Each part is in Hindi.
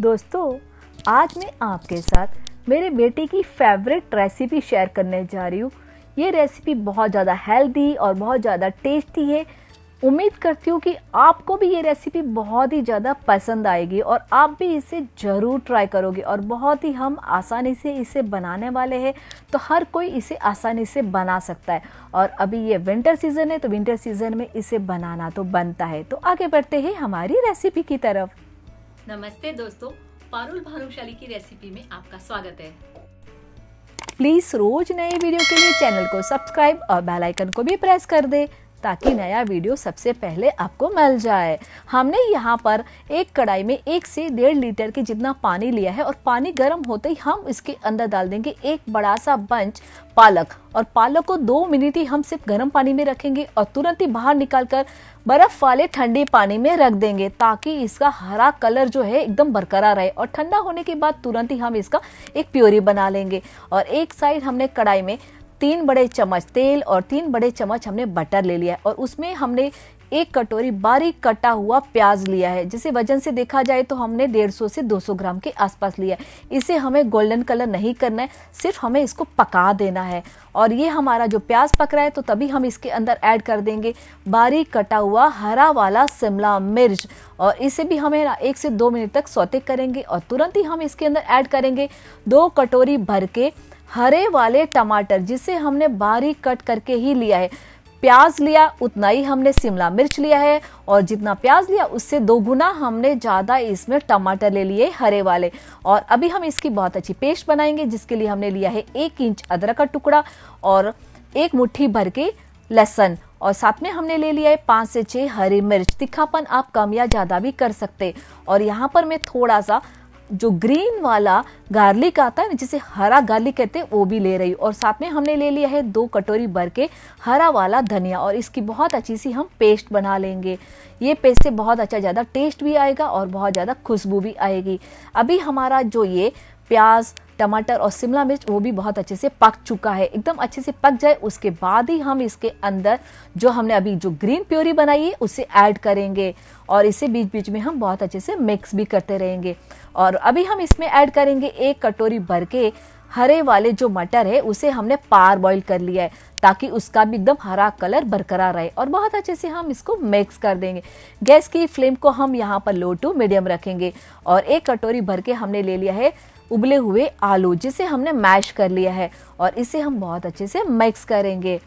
दोस्तों आज मैं आपके साथ मेरे बेटे की फेवरेट रेसिपी शेयर करने जा रही हूँ ये रेसिपी बहुत ज़्यादा हेल्दी और बहुत ज़्यादा टेस्टी है उम्मीद करती हूँ कि आपको भी ये रेसिपी बहुत ही ज़्यादा पसंद आएगी और आप भी इसे ज़रूर ट्राई करोगे और बहुत ही हम आसानी से इसे बनाने वाले हैं तो हर कोई इसे आसानी से बना सकता है और अभी ये विंटर सीज़न है तो विंटर सीज़न में इसे बनाना तो बनता है तो आगे बढ़ते हैं हमारी रेसिपी की तरफ नमस्ते दोस्तों पारुल भानुशाली की रेसिपी में आपका स्वागत है प्लीज रोज नए वीडियो के लिए चैनल को सब्सक्राइब और बेल आइकन को भी प्रेस कर दे ताकि नया वीडियो सबसे पहले आपको मिल जाए हमने यहाँ पर एक कढ़ाई में एक से डेढ़ लीटर के जितना पानी लिया है और पानी गर्म होते ही हम इसके अंदर डाल देंगे एक बड़ा सा बंच पालक और पालक को दो मिनट ही हम सिर्फ गर्म पानी में रखेंगे और तुरंत ही बाहर निकाल कर बर्फ वाले ठंडे पानी में रख देंगे ताकि इसका हरा कलर जो है एकदम बरकरार रहे और ठंडा होने के बाद तुरंत ही हम इसका एक प्योरी बना लेंगे और एक साइड हमने कढ़ाई में तीन बड़े चम्मच तेल और तीन बड़े चम्मच हमने बटर ले लिया है और उसमें हमने एक कटोरी बारीक कटा हुआ प्याज लिया है जिसे वजन से देखा जाए तो हमने 150 से 200 ग्राम के आसपास लिया है इसे हमें गोल्डन कलर नहीं करना है सिर्फ हमें इसको पका देना है और ये हमारा जो प्याज पक रहा है तो तभी हम इसके अंदर ऐड कर देंगे बारीक कटा हुआ हरा वाला शिमला मिर्च और इसे भी हमें एक से दो मिनट तक सौते करेंगे और तुरंत ही हम इसके अंदर ऐड करेंगे दो कटोरी भर के हरे वाले टमाटर जिसे हमने बारीक कट करके ही लिया है प्याज लिया उतना ही हमने शिमला मिर्च लिया है और जितना प्याज लिया उससे दो गुना हमने ज़्यादा इसमें टमाटर ले लिए हरे वाले और अभी हम इसकी बहुत अच्छी पेस्ट बनाएंगे जिसके लिए हमने लिया है एक इंच अदरक का टुकड़ा और एक मुट्ठी भर के लहसन और साथ में हमने ले लिया है पाँच से छः हरी मिर्च तिखापन आप कम या ज़्यादा भी कर सकते और यहाँ पर मैं थोड़ा सा जो ग्रीन वाला गार्लिक आता है जिसे हरा गार्लिक कहते हैं वो भी ले रही और साथ में हमने ले लिया है दो कटोरी भर के हरा वाला धनिया और इसकी बहुत अच्छी सी हम पेस्ट बना लेंगे ये पेस्ट से बहुत अच्छा ज़्यादा टेस्ट भी आएगा और बहुत ज़्यादा खुशबू भी आएगी अभी हमारा जो ये प्याज टमाटर और शिमला मिर्च वो भी बहुत अच्छे से पक चुका है एकदम अच्छे से पक जाए उसके बाद ही हम इसके अंदर जो हमने अभी जो ग्रीन प्योरी बनाई है उसे ऐड करेंगे और इसे बीच बीच में हम बहुत अच्छे से मिक्स भी करते रहेंगे और अभी हम इसमें ऐड करेंगे एक कटोरी भर के हरे वाले जो मटर है उसे हमने पार बॉईल कर लिया है ताकि उसका भी एकदम हरा कलर बरकरार रहे और बहुत अच्छे से हम इसको मिक्स कर देंगे गैस की फ्लेम को हम यहाँ पर लो टू मीडियम रखेंगे और एक कटोरी भर के हमने ले लिया है उबले हुए आलू जिसे हमने मैश कर लिया है और इसे हम बहुत अच्छे से मिक्स करेंगे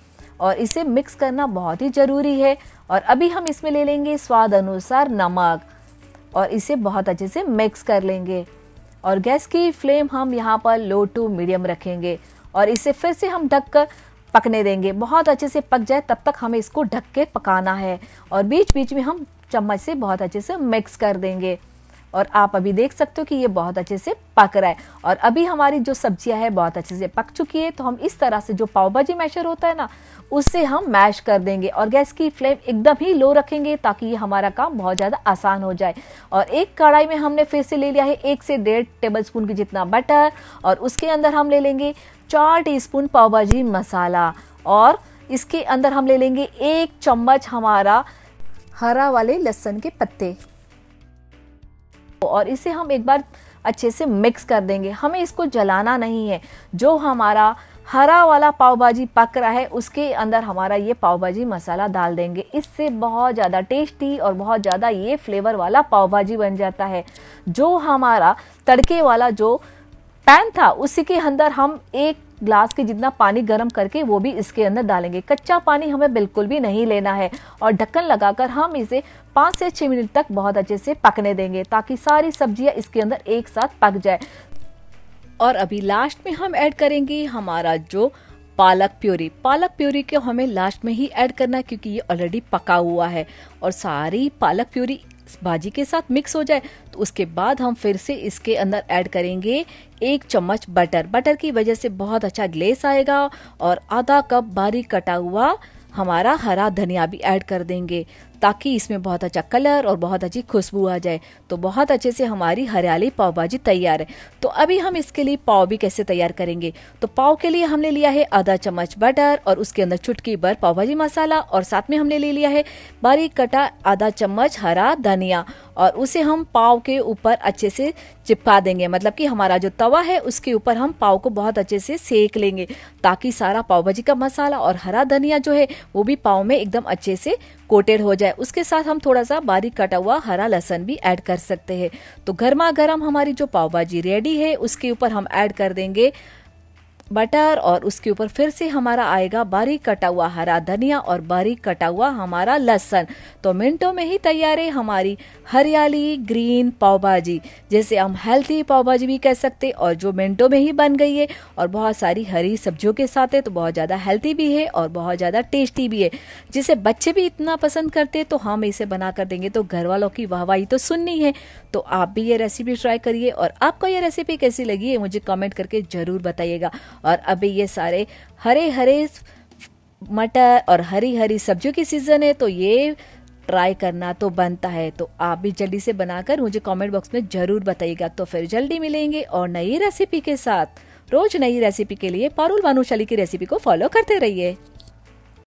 और इसे मिक्स करना बहुत ही ज़रूरी है और अभी हम इसमें ले लेंगे स्वाद अनुसार नमक और इसे बहुत अच्छे से मिक्स कर लेंगे और गैस की फ्लेम हम यहाँ पर लो टू मीडियम रखेंगे और इसे फिर से हम ढक कर पकने देंगे बहुत अच्छे से पक जाए तब तक हमें इसको ढक के पकाना है और बीच बीच में हम चम्मच से बहुत अच्छे से मिक्स कर देंगे और आप अभी देख सकते हो कि ये बहुत अच्छे से पक रहा है और अभी हमारी जो सब्जियां है बहुत अच्छे से पक चुकी है तो हम इस तरह से जो पाव भाजी मैशर होता है ना उससे हम मैश कर देंगे और गैस की फ्लेम एकदम ही लो रखेंगे ताकि ये हमारा काम बहुत ज़्यादा आसान हो जाए और एक कढ़ाई में हमने फिर से ले लिया है एक से डेढ़ टेबल स्पून की जितना बटर और उसके अंदर हम ले लेंगे चार टी स्पून पाव भाजी मसाला और इसके अंदर हम ले लेंगे एक चम्मच हमारा हरा वाले लहसुन के पत्ते और इसे हम एक बार अच्छे से मिक्स कर देंगे हमें इसको जलाना नहीं है जो हमारा हरा वाला पाव भाजी पक रहा है उसके अंदर हमारा ये पाव भाजी मसाला डाल देंगे इससे बहुत ज़्यादा टेस्टी और बहुत ज़्यादा ये फ्लेवर वाला पाव भाजी बन जाता है जो हमारा तड़के वाला जो पैन था उसी के अंदर हम एक ग्लास के जितना पानी गर्म करके वो भी इसके अंदर डालेंगे कच्चा पानी हमें बिल्कुल भी नहीं लेना है और ढक्कन लगाकर हम इसे पाँच से छः मिनट तक बहुत अच्छे से पकने देंगे ताकि सारी सब्जियां इसके अंदर एक साथ पक जाए और अभी लास्ट में हम ऐड करेंगे हमारा जो पालक प्योरी पालक प्योरी को हमें लास्ट में ही ऐड करना है क्योंकि ये ऑलरेडी पका हुआ है और सारी पालक प्योरी भाजी के साथ मिक्स हो जाए तो उसके बाद हम फिर से इसके अंदर ऐड करेंगे एक चम्मच बटर बटर की वजह से बहुत अच्छा ग्लेस आएगा और आधा कप बारीक कटा हुआ हमारा हरा धनिया भी ऐड कर देंगे ताकि इसमें बहुत अच्छा कलर और बहुत अच्छी खुशबू आ जाए तो बहुत अच्छे से हमारी हरियाली पाव भाजी तैयार है तो अभी हम इसके लिए पाव भी कैसे तैयार करेंगे तो पाव के लिए हमने लिया है आधा चम्मच बटर और उसके अंदर चुटकी भर पाव भाजी मसाला और साथ में हमने ले लिया है बारीक कटा आधा चम्मच हरा धनिया और उसे हम पाव के ऊपर अच्छे से चिपका देंगे मतलब कि हमारा जो तवा है उसके ऊपर हम पाव को बहुत अच्छे से सेक लेंगे ताकि सारा पाव भाजी का मसाला और हरा धनिया जो है वो भी पाव में एकदम अच्छे से कोटेड हो जाए उसके साथ हम थोड़ा सा बारीक कटा हुआ हरा लहसन भी ऐड कर सकते हैं तो गर्मा गर्म हमारी जो पाव भाजी रेडी है उसके ऊपर हम ऐड कर देंगे बटर और उसके ऊपर फिर से हमारा आएगा बारीक कटा हुआ हरा धनिया और बारीक कटा हुआ हमारा लहसन तो मिनटों में ही तैयार है हमारी हरियाली ग्रीन पाव भाजी जैसे हम हेल्थी पाव भाजी भी कह सकते और जो मिनटों में ही बन गई है और बहुत सारी हरी सब्जियों के साथ है तो बहुत ज़्यादा हेल्थी भी है और बहुत ज़्यादा टेस्टी भी है जिसे बच्चे भी इतना पसंद करते तो हम इसे बना कर देंगे तो घर वालों की वाहवाही तो सुननी है तो आप भी ये रेसिपी ट्राई करिए और आपको ये रेसिपी कैसी लगी है मुझे कमेंट करके ज़रूर बताइएगा और अभी ये सारे हरे हरे मटर और हरी हरी सब्जियों की सीज़न है तो ये ट्राई करना तो बनता है तो आप भी जल्दी से बनाकर मुझे कमेंट बॉक्स में ज़रूर बताइएगा तो फिर जल्दी मिलेंगे और नई रेसिपी के साथ रोज नई रेसिपी के लिए पारुल वानुशाली की रेसिपी को फॉलो करते रहिए